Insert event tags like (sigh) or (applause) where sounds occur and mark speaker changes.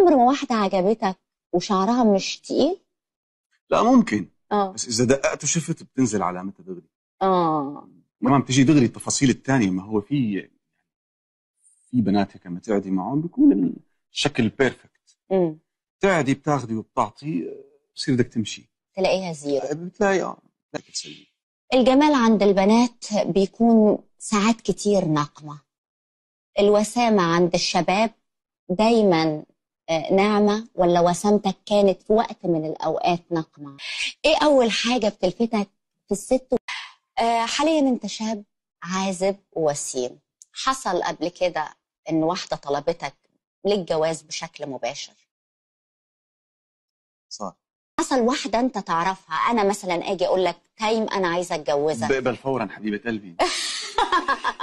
Speaker 1: عمر ما واحده عجبتك وشعرها مش تقيل لا ممكن اه
Speaker 2: بس اذا دققت وشفت بتنزل علامتها دغري
Speaker 1: اه
Speaker 2: ما عم تجي دغري التفاصيل الثانيه ما هو في في بنات هيك لما تقعدي معهم بيكون الشكل بيرفكت امم بتقعدي بتاخذي وبتعطي بصير بدك تمشي تلاقيها زيرو آه، بتلاقي
Speaker 1: اه الجمال عند البنات بيكون ساعات كتير نقمة الوسامة عند الشباب دايما نعمة ولا وسامتك كانت في وقت من الأوقات نقمة إيه أول حاجة بتلفتك في الست آه، حاليا أنت شاب عازب ووسيم حصل قبل كده إن واحدة طلبتك للجواز بشكل مباشر صح حصل واحدة أنت تعرفها أنا مثلا أجي أقول لك تايم أنا عايزة أتجوزك
Speaker 2: بقبل فورا حبيبة قلبي (laughs)